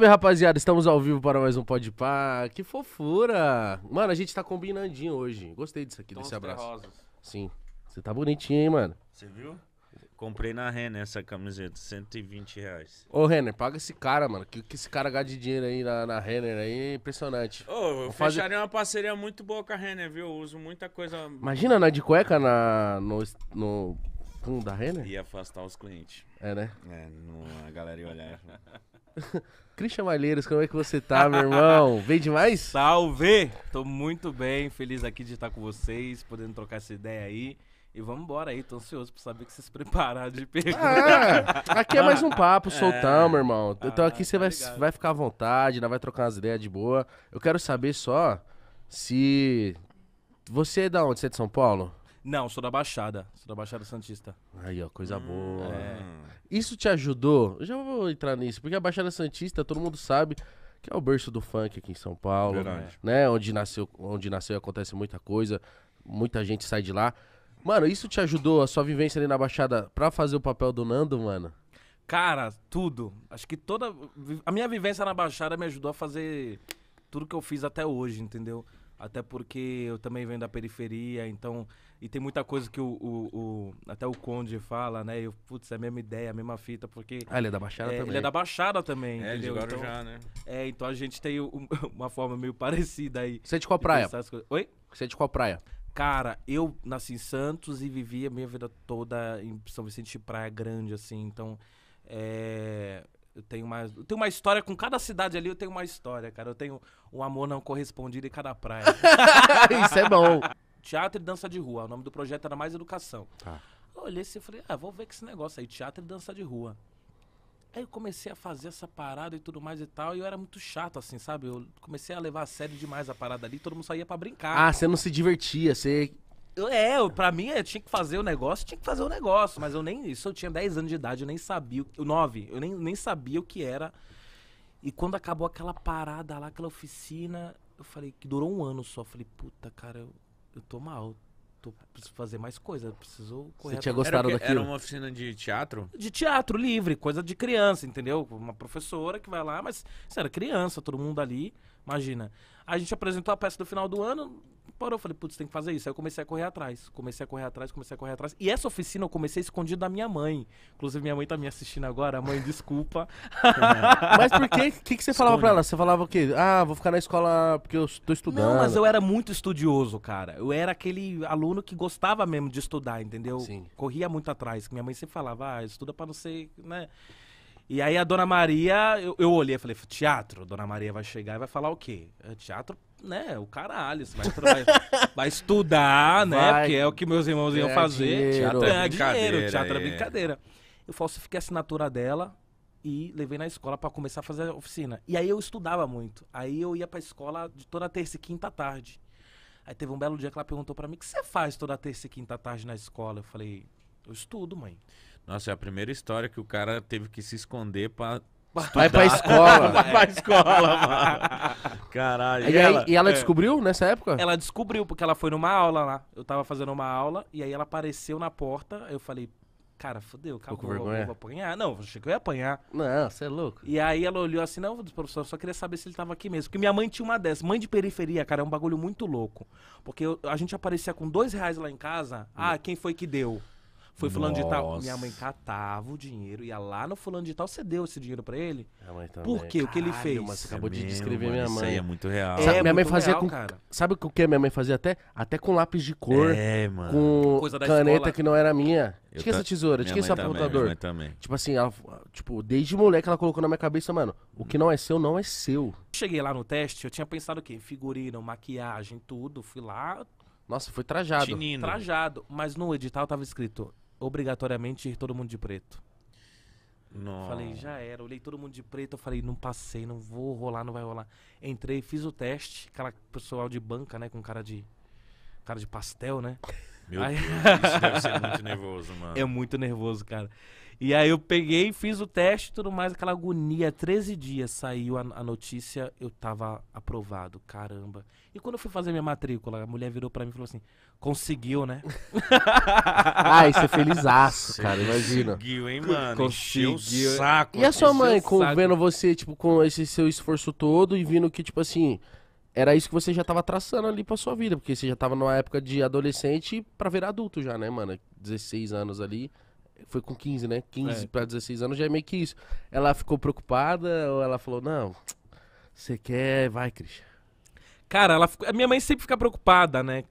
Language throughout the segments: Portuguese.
Salve, rapaziada. Estamos ao vivo para mais um Pode Pá. Que fofura. Mano, a gente tá combinandinho hoje. Gostei disso aqui, Tons desse abraço. Terrosos. Sim. Você tá bonitinho, hein, mano? Você viu? Comprei na Renner essa camiseta, 120 reais. Ô, Renner, paga esse cara, mano. Que, que esse cara gasta de dinheiro aí na, na Renner aí é impressionante. Ô, eu Vou fazer- fecharia uma parceria muito boa com a Renner, viu? Eu uso muita coisa Imagina na né, de cueca na, no. no. da Renner? e afastar os clientes. É, né? É, não, a galera ia olhar. Christian Malheiros, como é que você tá, meu irmão? Vem demais? Salve! Tô muito bem, feliz aqui de estar com vocês, podendo trocar essa ideia aí. E vamos embora aí, tô ansioso pra saber que vocês prepararam de perguntar. Ah, aqui é mais um papo, é. soltão, é. meu irmão. Então ah, aqui você tá vai, vai ficar à vontade, vai trocar umas ideias de boa. Eu quero saber só se. Você é da onde? Você é de São Paulo? Não, sou da Baixada. Sou da Baixada Santista. Aí, ó, coisa hum. boa. É. Isso te ajudou? Eu já vou entrar nisso, porque a Baixada Santista, todo mundo sabe que é o berço do funk aqui em São Paulo. Verdade. Né? Onde nasceu, onde nasceu acontece muita coisa, muita gente sai de lá. Mano, isso te ajudou, a sua vivência ali na Baixada, pra fazer o papel do Nando, mano? Cara, tudo. Acho que toda. A minha vivência na Baixada me ajudou a fazer tudo que eu fiz até hoje, entendeu? Até porque eu também venho da periferia, então. E tem muita coisa que o. o, o até o Conde fala, né? Eu, putz, é a mesma ideia, a mesma fita, porque. Ah, ele é da Baixada é, também. Ele é da Baixada também. É, entendeu? de Guarujá, então, né? É, então a gente tem um, uma forma meio parecida aí. Você é de qual praia? Oi? Você é de qual praia? Cara, eu nasci em Santos e vivi a minha vida toda em São Vicente de Praia Grande, assim, então. É, eu tenho uma, eu tenho uma história com cada cidade ali, eu tenho uma história, cara. Eu tenho um amor não correspondido em cada praia. Isso é bom. Teatro e dança de rua. O nome do projeto era Mais Educação. Tá. Eu olhei assim e falei, ah, vou ver que esse negócio aí, teatro e dança de rua. Aí eu comecei a fazer essa parada e tudo mais e tal, e eu era muito chato, assim, sabe? Eu comecei a levar a sério demais a parada ali, todo mundo só ia pra brincar. Ah, você não se divertia, você é, pra mim eu tinha que fazer o negócio, tinha que fazer o negócio, mas eu nem. Isso eu tinha 10 anos de idade, eu nem sabia. O, 9, eu nem, nem sabia o que era. E quando acabou aquela parada lá, aquela oficina, eu falei, que durou um ano só. Eu falei, puta, cara, eu, eu tô mal. Tô, preciso fazer mais coisa, preciso correr. Você tinha gostado era, daquilo? Era uma oficina de teatro? De teatro livre, coisa de criança, entendeu? Uma professora que vai lá, mas você era criança, todo mundo ali, imagina. A gente apresentou a peça do final do ano, parou. falei, putz, tem que fazer isso. Aí eu comecei a correr atrás, comecei a correr atrás, comecei a correr atrás. E essa oficina eu comecei escondido da minha mãe. Inclusive, minha mãe tá me assistindo agora. Mãe, desculpa. É. mas por quê? O que, que você Esconde. falava pra ela? Você falava o quê? Ah, vou ficar na escola porque eu tô estudando. Não, mas eu era muito estudioso, cara. Eu era aquele aluno que gostava mesmo de estudar, entendeu? Sim. Corria muito atrás. Minha mãe sempre falava, ah, estuda pra não ser, né? E aí a Dona Maria, eu, eu olhei e falei, teatro, Dona Maria vai chegar e vai falar o quê? É teatro né, o caralho, você vai, vai, vai estudar, né? porque é o que meus irmãos iam é fazer. Dinheiro, teatro é, é dinheiro, é. teatro é brincadeira. Eu falsifiquei a assinatura dela e levei na escola para começar a fazer a oficina. E aí eu estudava muito. Aí eu ia pra escola de toda terça e quinta tarde. Aí teve um belo dia que ela perguntou para mim: o que você faz toda terça e quinta tarde na escola? Eu falei: eu estudo, mãe. Nossa, é a primeira história que o cara teve que se esconder para Vai pra escola. Vai pra escola, mano. Caralho. E, e ela, e ela é. descobriu nessa época? Ela descobriu, porque ela foi numa aula lá. Eu tava fazendo uma aula e aí ela apareceu na porta. Eu falei, cara, fodeu, acabou, eu vou apanhar. Não, achei que eu ia apanhar. Não, você é louco. E aí ela olhou assim, não, professor, só queria saber se ele tava aqui mesmo. Porque minha mãe tinha uma dessas. Mãe de periferia, cara, é um bagulho muito louco. Porque eu, a gente aparecia com dois reais lá em casa. Hum. Ah, quem foi que deu? Foi fulano Nossa. de tal. Minha mãe catava o dinheiro, ia lá no fulano de tal, você deu esse dinheiro pra ele? Por quê? O que ele fez? Mas você acabou é de descrever mano, minha mãe. Isso aí é muito real. É, minha mãe fazia real, com. Cara. Sabe o que minha mãe fazia até? Até com lápis de cor. É, mano. Com caneta escola. que não era minha. Esqueça tinha essa tesoura, tinha esse apontador. Também, Tipo assim, ela, tipo, desde moleque ela colocou na minha cabeça, mano, o que não é seu não é seu. Cheguei lá no teste, eu tinha pensado o quê? Figurino, maquiagem, tudo. Fui lá. Nossa, foi trajado. Tinino. Trajado. Mas no edital tava escrito obrigatoriamente ir todo mundo de preto. Não. Falei, já era. Olhei todo mundo de preto. Eu falei, não passei, não vou rolar, não vai rolar. Entrei, fiz o teste. Aquela pessoal de banca, né? Com cara de. Cara de pastel, né? Meu aí... Deus, isso deve ser muito nervoso, mano. É muito nervoso, cara. E aí eu peguei, fiz o teste e tudo mais, aquela agonia, 13 dias saiu a, a, notícia, eu tava aprovado, caramba. E quando eu fui fazer minha matrícula, a mulher virou para mim e falou assim: conseguiu, né? ah, isso é feliz cara, imagina. Conseguiu, hein, mano? Conseguiu. saco. E a sua mãe com, vendo você, tipo, com esse seu esforço todo e vindo que, tipo assim era isso que você já tava traçando ali pra sua vida, porque você já tava numa época de adolescente para virar adulto já, né, mano? 16 anos ali. Foi com 15, né? 15 é. pra 16 anos já é meio que isso. Ela ficou preocupada ou ela falou: Não, você quer, vai, Christian. Cara, ela, a minha mãe sempre fica preocupada, né?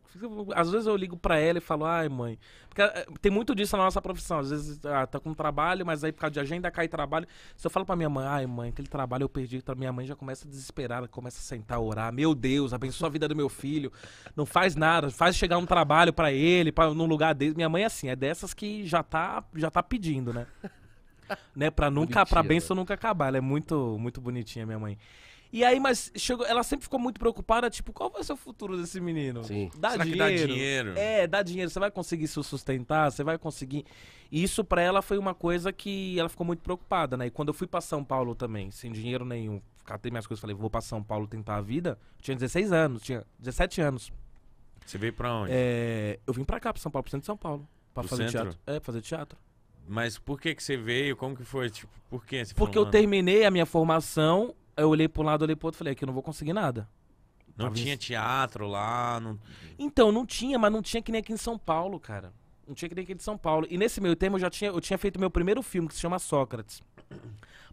Às vezes eu ligo para ela e falo, ai, mãe. Porque eh, tem muito disso na nossa profissão. Às vezes ah, tá com trabalho, mas aí por causa de agenda cai trabalho. Se eu falo pra minha mãe, ai, mãe, aquele trabalho eu perdi, minha mãe já começa desesperada, começa a sentar, a orar. Meu Deus, abençoa a vida do meu filho. Não faz nada, faz chegar um trabalho para ele, pra, num lugar dele. Minha mãe, é assim, é dessas que já tá, já tá pedindo, né? né? Pra nunca, Bonitinha, pra benção nunca acabar. Ela é muito, muito bonitinha, minha mãe. E aí, mas chegou, ela sempre ficou muito preocupada, tipo, qual vai ser o futuro desse menino? Sim. Dá Será dinheiro? que dá dinheiro? É, dá dinheiro. Você vai conseguir se sustentar? Você vai conseguir... E isso para ela foi uma coisa que ela ficou muito preocupada, né? E quando eu fui para São Paulo também, sem dinheiro nenhum, catei minhas coisas falei, vou para São Paulo tentar a vida. Eu tinha 16 anos, tinha 17 anos. Você veio pra onde? É, eu vim pra cá, pra São Paulo, pro centro de São Paulo. Pra fazer centro? teatro. É, fazer teatro. Mas por que que você veio? Como que foi? Tipo, por que você Porque eu terminei a minha formação eu olhei pro lado, olhei pro outro, falei, aqui eu não vou conseguir nada. Não Talvez... tinha teatro lá? Não... Então, não tinha, mas não tinha que nem aqui em São Paulo, cara. Não tinha que nem aqui em São Paulo. E nesse meio tempo eu já tinha, eu tinha feito meu primeiro filme, que se chama Sócrates.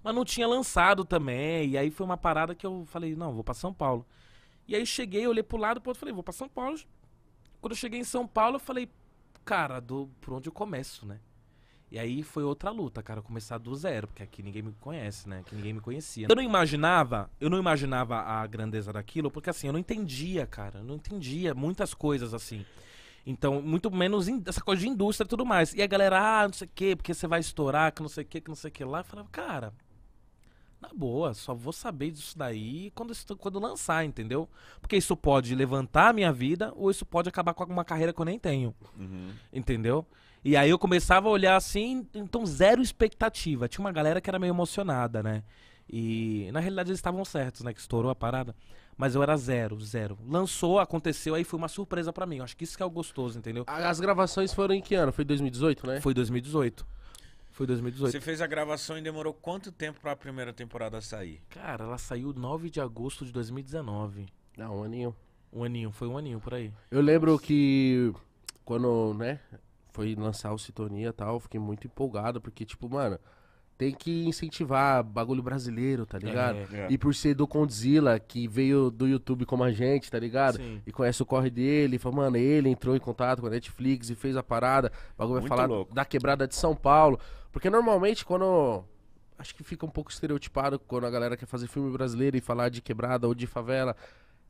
Mas não tinha lançado também. E aí foi uma parada que eu falei, não, vou para São Paulo. E aí cheguei, olhei pro lado, pro outro, falei, vou para São Paulo. Quando eu cheguei em São Paulo, eu falei, cara, do, por onde eu começo, né? E aí foi outra luta, cara, começar do zero, porque aqui ninguém me conhece, né? Aqui ninguém me conhecia. Eu não imaginava, eu não imaginava a grandeza daquilo, porque assim, eu não entendia, cara, eu não entendia muitas coisas assim. Então, muito menos essa coisa de indústria e tudo mais. E a galera, ah, não sei o quê, porque você vai estourar, que não sei o quê, que não sei o quê lá. Eu falava, cara, na boa, só vou saber disso daí quando, quando lançar, entendeu? Porque isso pode levantar a minha vida ou isso pode acabar com uma carreira que eu nem tenho, uhum. entendeu? E aí eu começava a olhar assim, então zero expectativa. Tinha uma galera que era meio emocionada, né? E na realidade eles estavam certos, né? Que estourou a parada. Mas eu era zero, zero. Lançou, aconteceu, aí foi uma surpresa para mim. Eu acho que isso que é o gostoso, entendeu? As gravações foram em que ano? Foi 2018, né? Foi 2018. Foi 2018. Você fez a gravação e demorou quanto tempo para a primeira temporada sair? Cara, ela saiu 9 de agosto de 2019. Não, ah, um aninho. Um aninho, foi um aninho por aí. Eu lembro que quando, né, foi lançar o Sintonia e tal, fiquei muito empolgado, porque, tipo, mano, tem que incentivar bagulho brasileiro, tá ligado? É, é. E por ser do Condzilla, que veio do YouTube como a gente, tá ligado? Sim. E conhece o corre dele, fala, mano, ele entrou em contato com a Netflix e fez a parada, o bagulho vai falar louco. da quebrada de São Paulo. Porque normalmente quando. Acho que fica um pouco estereotipado quando a galera quer fazer filme brasileiro e falar de quebrada ou de favela.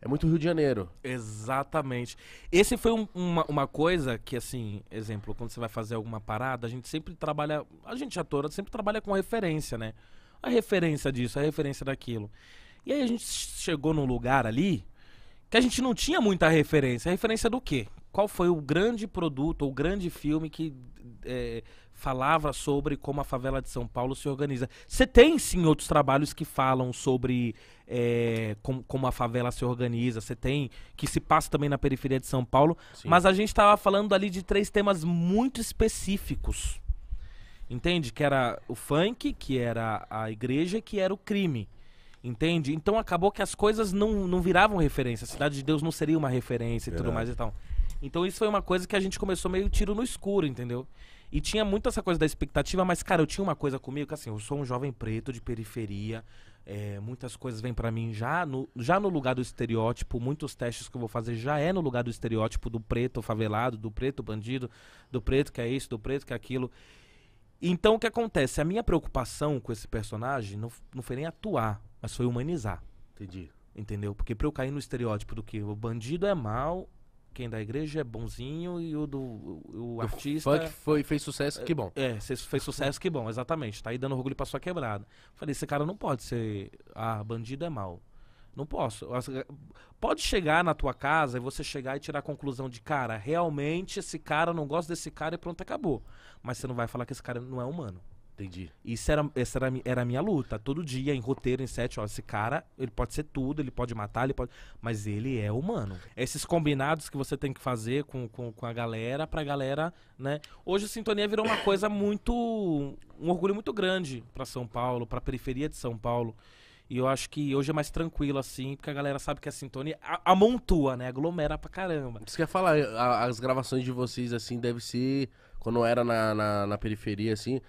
É muito Rio de Janeiro. Exatamente. Esse foi um, uma, uma coisa que, assim, exemplo, quando você vai fazer alguma parada, a gente sempre trabalha. A gente atora sempre trabalha com referência, né? A referência disso, a referência daquilo. E aí a gente chegou num lugar ali que a gente não tinha muita referência. A referência do quê? Qual foi o grande produto ou grande filme que é, falava sobre como a favela de São Paulo se organiza. Você tem sim outros trabalhos que falam sobre é, como, como a favela se organiza, você tem que se passa também na periferia de São Paulo, sim. mas a gente estava falando ali de três temas muito específicos. Entende? Que era o funk, que era a igreja, que era o crime. Entende? Então acabou que as coisas não, não viravam referência. A Cidade de Deus não seria uma referência Verdade. e tudo mais e tal. Então isso foi uma coisa que a gente começou meio tiro no escuro, entendeu? E tinha muito essa coisa da expectativa, mas, cara, eu tinha uma coisa comigo que, assim, eu sou um jovem preto de periferia, é, muitas coisas vêm para mim já no, já no lugar do estereótipo, muitos testes que eu vou fazer já é no lugar do estereótipo do preto favelado, do preto bandido, do preto que é isso, do preto que é aquilo. Então, o que acontece? A minha preocupação com esse personagem não, não foi nem atuar, mas foi humanizar. Entendi. Entendeu? Porque pra eu cair no estereótipo do que o bandido é mal, quem da igreja é bonzinho e o do o, o artista. Funk foi, fez sucesso, que bom. É, fez sucesso, que bom, exatamente. Tá aí dando orgulho pra sua quebrada. Falei, esse cara não pode ser. Ah, bandido é mal. Não posso. Pode chegar na tua casa e você chegar e tirar a conclusão de, cara, realmente esse cara não gosta desse cara e pronto, acabou. Mas você não vai falar que esse cara não é humano. Entendi. Isso era, essa era, era a minha luta. Todo dia, em roteiro, em sete ó, Esse cara, ele pode ser tudo, ele pode matar, ele pode. Mas ele é humano. Esses combinados que você tem que fazer com, com, com a galera, pra galera, né? Hoje o Sintonia virou uma coisa muito. um orgulho muito grande pra São Paulo, pra periferia de São Paulo. E eu acho que hoje é mais tranquilo, assim, porque a galera sabe que a sintonia amontoa, né? Aglomera pra caramba. Isso que eu falar, as gravações de vocês, assim, deve ser. Quando era na, na, na periferia, assim,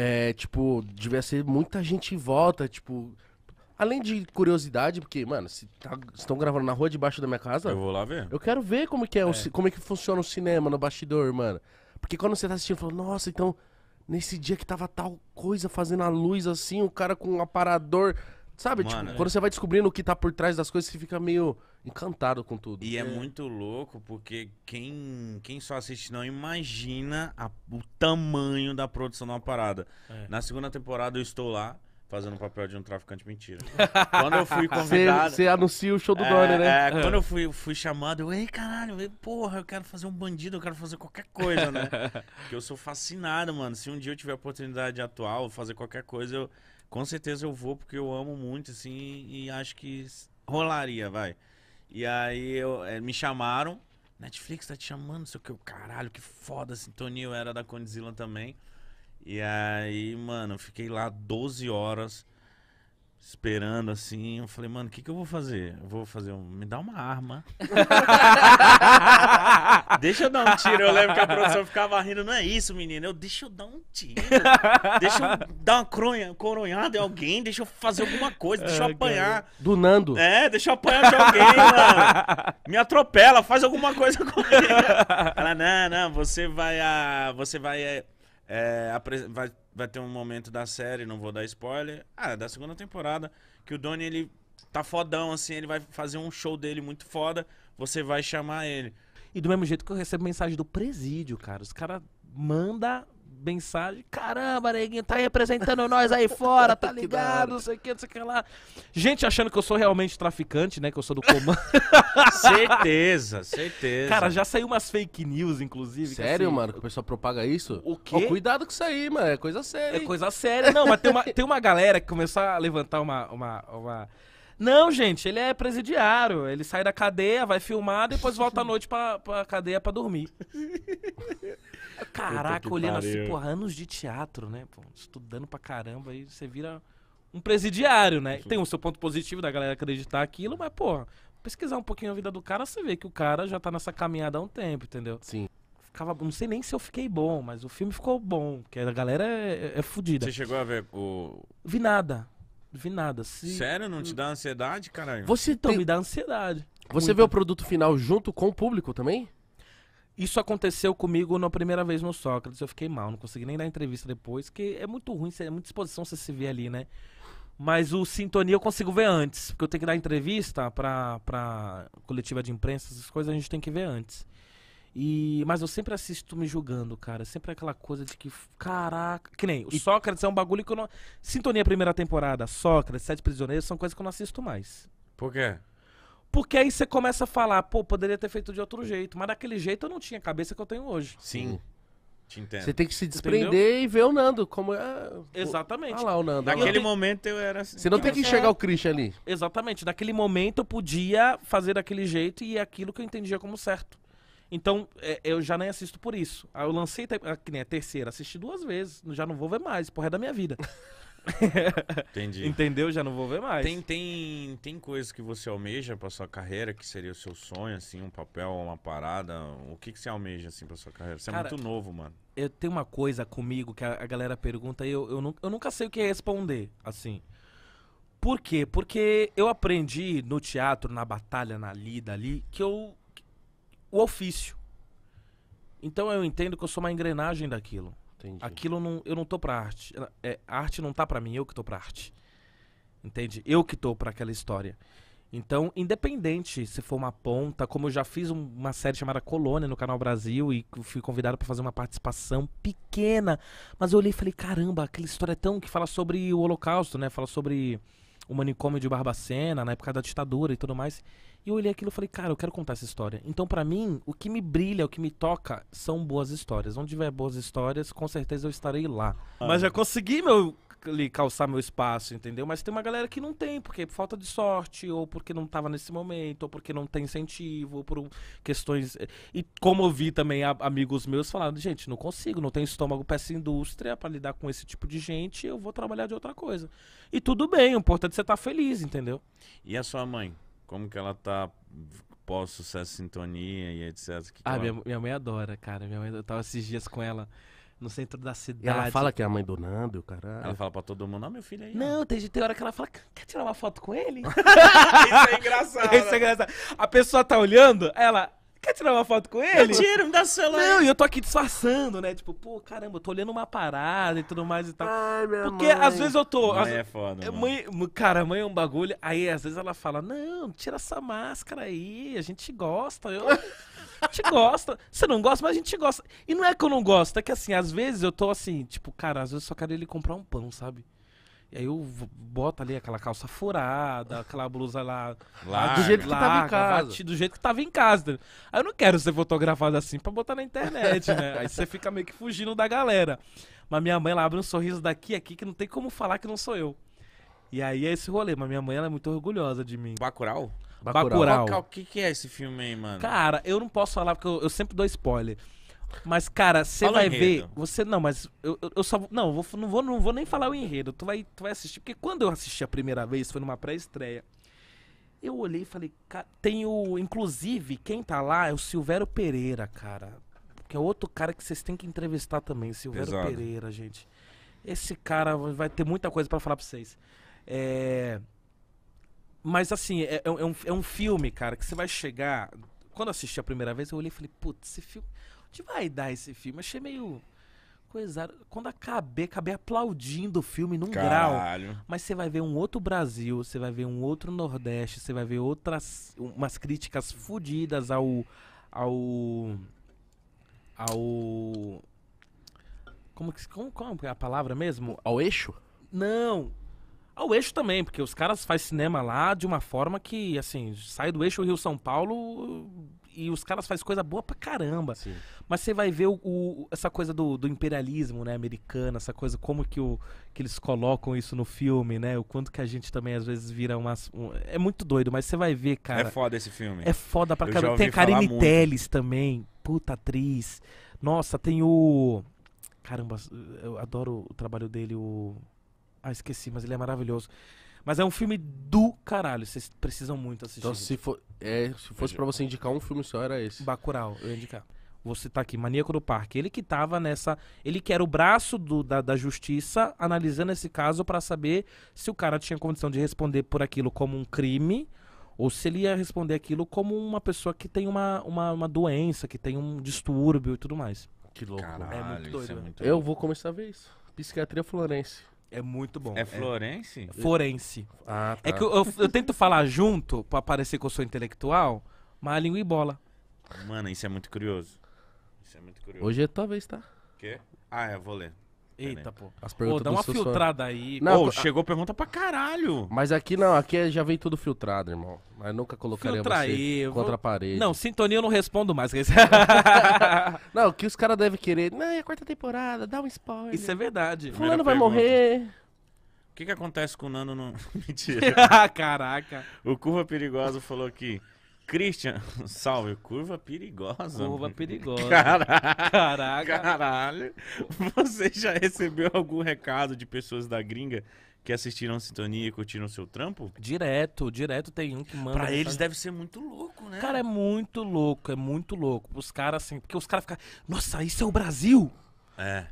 é, tipo, devia ser muita gente em volta, tipo. Além de curiosidade, porque, mano, se tá, estão gravando na rua debaixo da minha casa. Eu vou lá ver. Eu quero ver como que é, é. O, como é que funciona o cinema no bastidor, mano. Porque quando você tá assistindo, fala, nossa, então, nesse dia que tava tal coisa fazendo a luz assim, o cara com um aparador. Sabe, tipo, mano, tipo, é. quando você vai descobrindo o que tá por trás das coisas, você fica meio encantado com tudo. E é, é muito louco porque quem, quem só assiste não imagina a, o tamanho da produção da parada. É. Na segunda temporada eu estou lá fazendo o papel de um traficante mentira. quando eu fui convidado. Você anuncia o show do é, né? É, é, quando eu fui, fui chamado, eu, ei, caralho, porra, eu quero fazer um bandido, eu quero fazer qualquer coisa, né? Porque eu sou fascinado, mano. Se um dia eu tiver a oportunidade de atuar ou fazer qualquer coisa, eu com certeza eu vou, porque eu amo muito, assim, e acho que rolaria, vai. E aí eu, é, me chamaram. Netflix tá te chamando, não sei o que. Caralho, que foda, Sintonil assim, era da Condzilla também. E aí, mano, eu fiquei lá 12 horas esperando assim. Eu falei, mano, o que, que eu vou fazer? Eu vou fazer um... Me dá uma arma. deixa eu dar um tiro. Eu lembro que a produção ficava rindo. Não é isso, menino. Eu, deixa eu dar um tiro. deixa eu dar uma coronha, coronhada em alguém. Deixa eu fazer alguma coisa. Deixa eu apanhar. Do Nando. É, deixa eu apanhar de alguém, mano. Me atropela. Faz alguma coisa comigo. Ela, não, não. Você vai... A... Você vai... É, vai, vai ter um momento da série, não vou dar spoiler. Ah, da segunda temporada, que o Donnie, ele tá fodão, assim, ele vai fazer um show dele muito foda, você vai chamar ele. E do mesmo jeito que eu recebo mensagem do presídio, cara. Os caras manda mensagem. Caramba, neguinho, tá representando nós aí fora, tá ligado? Não sei o que, não sei o que lá. Gente achando que eu sou realmente traficante, né? Que eu sou do comando. certeza, certeza. Cara, já saiu umas fake news, inclusive. Sério, assim, mano? Que o pessoal propaga isso? O quê? Oh, cuidado com isso aí, mano. É coisa séria. É coisa séria. Não, mas tem uma, tem uma galera que começou a levantar uma. uma, uma... Não, gente, ele é presidiário. Ele sai da cadeia, vai filmar, depois volta à noite pra, pra cadeia pra dormir. Caraca, olhando assim, porra, anos de teatro, né? Pô, estudando pra caramba, aí você vira um presidiário, né? Tem o seu ponto positivo da galera acreditar aquilo, mas, porra, pesquisar um pouquinho a vida do cara, você vê que o cara já tá nessa caminhada há um tempo, entendeu? Sim. Ficava, não sei nem se eu fiquei bom, mas o filme ficou bom, porque a galera é, é, é fodida. Você chegou a ver o. Vi nada. Vi nada. Se... Sério? Não te dá ansiedade, caralho? Você então Tem... me dá ansiedade. Você Muito. vê o produto final junto com o público também? Isso aconteceu comigo na primeira vez no Sócrates. Eu fiquei mal, não consegui nem dar entrevista depois, que é muito ruim, é muita exposição você se ver ali, né? Mas o Sintonia eu consigo ver antes, porque eu tenho que dar entrevista pra, pra coletiva de imprensa, essas coisas a gente tem que ver antes. E, mas eu sempre assisto me julgando, cara. Sempre aquela coisa de que, caraca. Que nem, o e... Sócrates é um bagulho que eu não. Sintonia primeira temporada, Sócrates, Sete Prisioneiros, são coisas que eu não assisto mais. Por quê? Porque aí você começa a falar, pô, poderia ter feito de outro jeito, mas daquele jeito eu não tinha a cabeça que eu tenho hoje. Sim. Te entendo. Você tem que se desprender Entendeu? e ver o Nando como é. Exatamente. Olha lá o Nando. Naquele momento eu era assim. Você não tem que enxergar é. o Christian ali. Exatamente. Naquele momento eu podia fazer daquele jeito e é aquilo que eu entendia como certo. Então, é, eu já nem assisto por isso. Eu lancei, ah, que nem a terceira, assisti duas vezes. Já não vou ver mais, porra, é da minha vida. Entendi. Entendeu? Já não vou ver mais. Tem, tem, tem coisas que você almeja pra sua carreira, que seria o seu sonho, assim, um papel, uma parada? O que, que você almeja, assim, pra sua carreira? Você é Cara, é muito novo, mano. Eu tenho uma coisa comigo que a, a galera pergunta e eu, eu, nu, eu nunca sei o que é responder, assim. Por quê? Porque eu aprendi no teatro, na batalha, na lida ali, que eu. o ofício. Então eu entendo que eu sou uma engrenagem daquilo. Entendi. Aquilo não, eu não tô pra arte. É, arte não tá para mim, eu que tô pra arte. Entende? Eu que tô para aquela história. Então, independente se for uma ponta, como eu já fiz uma série chamada Colônia no Canal Brasil e fui convidado para fazer uma participação pequena, mas eu olhei e falei: caramba, aquela história é tão que fala sobre o Holocausto, né? Fala sobre o manicômio de Barbacena, na época da ditadura e tudo mais. E eu olhei aquilo e falei, cara, eu quero contar essa história. Então, para mim, o que me brilha, o que me toca, são boas histórias. Onde tiver boas histórias, com certeza eu estarei lá. Ah. Mas já consegui meu ali calçar meu espaço, entendeu? Mas tem uma galera que não tem, porque por é falta de sorte, ou porque não estava nesse momento, ou porque não tem incentivo, ou por questões. Eh, e como eu vi também a, amigos meus falando, gente, não consigo, não tenho estômago para essa indústria, para lidar com esse tipo de gente, eu vou trabalhar de outra coisa. E tudo bem, o importante é você estar tá feliz, entendeu? E a sua mãe? Como que ela tá pós sucesso, sintonia e etc? Que ah, ela... minha, minha mãe adora, cara. Minha mãe, eu tava esses dias com ela no centro da cidade. E ela fala que é a mãe do Nando, caralho. Ela fala pra todo mundo, não, meu filho aí. Não, tem, tem hora que ela fala, quer tirar uma foto com ele? Isso é engraçado. Isso é engraçado. A pessoa tá olhando, ela, Quer tirar uma foto com ele? Eu tiro, me dá o celular. Não, e eu tô aqui disfarçando, né? Tipo, pô, caramba, eu tô olhando uma parada e tudo mais e tal. Ai, minha Porque mãe. às vezes eu tô. Mãe é foda. É, mãe, mano. cara, mãe é um bagulho. Aí às vezes ela fala: Não, tira essa máscara aí, a gente gosta. Eu te gente gosta. Você não gosta, mas a gente gosta. E não é que eu não gosto, é que assim, às vezes eu tô assim, tipo, cara, às vezes eu só quero ele comprar um pão, sabe? E aí eu boto ali aquela calça furada, aquela blusa lá. lá do jeito que larga, tava em casa. Do jeito que tava em casa. Aí eu não quero ser fotografado assim pra botar na internet, né? aí você fica meio que fugindo da galera. Mas minha mãe, ela abre um sorriso daqui aqui que não tem como falar que não sou eu. E aí é esse rolê. Mas minha mãe, ela é muito orgulhosa de mim. Bacurau? Bacurau. É o que, que é esse filme aí, mano? Cara, eu não posso falar porque eu, eu sempre dou spoiler. Mas, cara, você vai ver. Você não, mas eu, eu só. Não, vou, não, vou, não vou nem falar o enredo. Tu vai, tu vai assistir. Porque quando eu assisti a primeira vez, foi numa pré-estreia. Eu olhei e falei, cara, tem o. Inclusive, quem tá lá é o Silvério Pereira, cara. Que é outro cara que vocês têm que entrevistar também, Silvério Pereira, gente. Esse cara vai ter muita coisa para falar pra vocês. É. Mas assim, é, é, é, um, é um filme, cara, que você vai chegar. Quando eu assisti a primeira vez, eu olhei e falei, putz, esse filme. Onde vai dar esse filme? Achei meio coisado. Quando acabei, acabei aplaudindo o filme num Caralho. grau. Mas você vai ver um outro Brasil, você vai ver um outro Nordeste, você vai ver outras. umas críticas fodidas ao. ao. ao. Como que. Como, como é a palavra mesmo? Ao eixo? Não, ao eixo também, porque os caras fazem cinema lá de uma forma que, assim, sai do eixo Rio-São Paulo e os caras fazem coisa boa pra caramba. Sim. Mas você vai ver o, o essa coisa do, do, imperialismo, né, americano, essa coisa, como que, o, que eles colocam isso no filme, né? O quanto que a gente também às vezes vira umas. Um, é muito doido, mas você vai ver, cara. É foda esse filme. É foda pra caramba. Tem a Karine Telles também, puta atriz. Nossa, tem o. Caramba, eu adoro o trabalho dele, o. Ah, esqueci, mas ele é maravilhoso. Mas é um filme do caralho, vocês precisam muito assistir. Então, se, for, é, se fosse para você indicar um filme só, era esse. Bacurau, eu ia indicar. Você tá aqui, Maníaco do Parque. Ele que tava nessa. Ele que era o braço do, da, da justiça analisando esse caso para saber se o cara tinha condição de responder por aquilo como um crime ou se ele ia responder aquilo como uma pessoa que tem uma, uma, uma doença, que tem um distúrbio e tudo mais. Que louco. Caralho, é muito é doido. É muito eu vou começar a ver isso. Psiquiatria Florense. É muito bom. É, é Florense? É forense. Ah, é tá. É que eu, eu, eu tento falar junto pra parecer que eu sou intelectual, mas a língua bola. Mano, isso é muito curioso. Isso é muito curioso. Hoje é tua vez, tá? Quê? Ah, é, eu vou ler. Eita, pô. As perguntas pô, dá uma filtrada aí. Não, a- chegou pergunta pra caralho. Mas aqui não, aqui é- já vem tudo filtrado, irmão. Mas nunca colocaria Filtra você aí, contra vou- a parede. Não, sintonia eu não respondo mais. Não, o que os caras devem querer. Não, é a quarta temporada, dá um spoiler. Isso é verdade. Fulano Primeira vai pergunta. morrer. O que, que acontece com o Nano no. Mentira. Caraca. O Curva Perigosa falou aqui. Christian, salve, curva perigosa. Curva perigosa. Caralho. Caraca. Caralho. Você já recebeu algum recado de pessoas da gringa que assistiram a Sintonia e curtiram seu trampo? Direto, direto tem um que manda. Pra eles deve ser muito louco, né? Cara, é muito louco, é muito louco. Os caras assim, porque os caras ficam, nossa, isso é o Brasil? É.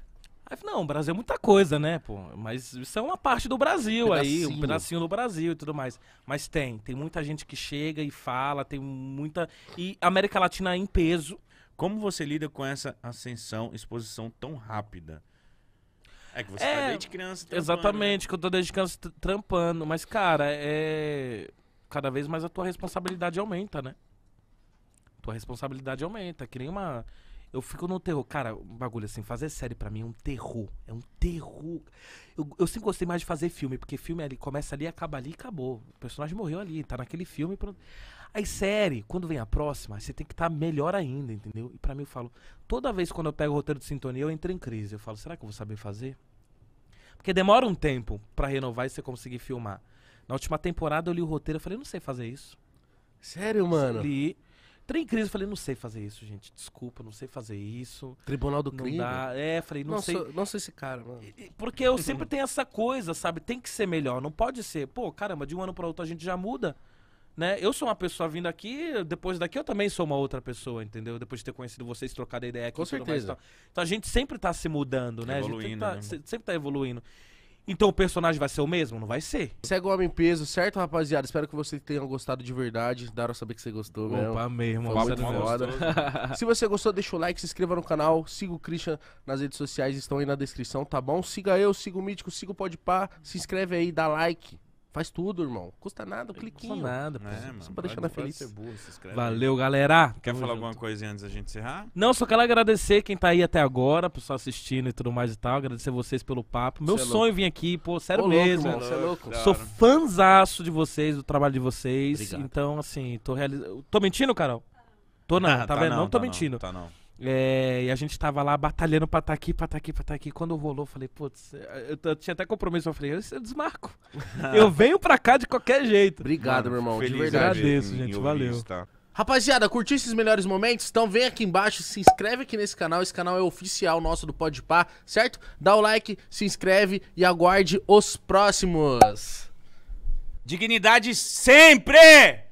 Aí não, o Brasil é muita coisa, né, pô? Mas isso é uma parte do Brasil um aí, um pedacinho do Brasil e tudo mais. Mas tem, tem muita gente que chega e fala, tem muita. E América Latina é em peso. Como você lida com essa ascensão, exposição tão rápida? É que você tá é, tá desde criança trampando. Né? Exatamente, que eu tô desde criança trampando. Mas, cara, é. Cada vez mais a tua responsabilidade aumenta, né? Tua responsabilidade aumenta, que nem uma eu fico no terror. Cara, um bagulho assim, fazer série para mim é um terror. É um terror. Eu, eu, sempre gostei mais de fazer filme, porque filme ali começa ali, acaba ali e acabou. O personagem morreu ali, tá naquele filme. Pronto. Aí série, quando vem a próxima, você tem que estar tá melhor ainda, entendeu? E para mim eu falo, toda vez quando eu pego o roteiro de sintonia, eu entro em crise. Eu falo, será que eu vou saber fazer? Porque demora um tempo para renovar e você conseguir filmar. Na última temporada eu li o roteiro, eu falei, não sei fazer isso. Sério, mano? Li, Entrei em crise, falei, não sei fazer isso, gente. Desculpa, não sei fazer isso. Tribunal do crime? Dá. É, falei, não sei. Não sou esse cara, mano. Porque eu sempre tenho essa coisa, sabe? Tem que ser melhor. Não pode ser, pô, caramba, de um ano para outro a gente já muda. Né? Eu sou uma pessoa vindo aqui, depois daqui eu também sou uma outra pessoa, entendeu? Depois de ter conhecido vocês, trocado a ideia aqui. Com certeza. Mais, então a gente sempre tá se mudando, né? Evoluindo, a gente sempre tá, né? sempre tá evoluindo. Então o personagem vai ser o mesmo? Não vai ser. Segue o Homem Peso, certo, rapaziada? Espero que vocês tenham gostado de verdade. Daram a saber que você gostou, velho. Né? Opa, mesmo. Foi muito foda. se você gostou, deixa o like, se inscreva no canal. Siga o Christian nas redes sociais, estão aí na descrição, tá bom? Siga eu, siga o Mítico, siga o Podpah. Se inscreve aí, dá like. Faz tudo, irmão. Custa nada, um cliquinho. Custa nada, pô. É, mano, só pra deixar na feliz. Burro, Valeu, galera. Quer falar junto. alguma coisinha antes da gente encerrar? Não, só quero agradecer quem tá aí até agora, pessoal assistindo e tudo mais e tal. Agradecer vocês pelo papo. Meu é sonho é vir aqui, pô, sério Ô, mesmo. Louco, é louco. Sou fãzaço de vocês, do trabalho de vocês. Obrigado. Então, assim, tô realizando. Tô mentindo, Carol? Tô não, ah, tá, tá, vendo? Não, não tô tá mentindo. Não, tá não. É, e a gente tava lá batalhando pra estar tá aqui, pra estar tá aqui, pra estar tá aqui. Quando rolou, falei, putz, é, eu, eu, tinha até compromisso. Eu falei, eu, eu desmarco. eu venho pra cá de qualquer jeito. Obrigado, Mano, meu irmão. Feliz de verdade. Agradeço, gente. Valeu. Isso, tá? Rapaziada, curtiu esses melhores momentos? Então vem aqui embaixo, se inscreve aqui nesse canal. Esse canal é oficial nosso do Podpah, certo? Dá o like, se inscreve e aguarde os próximos. Dignidade sempre!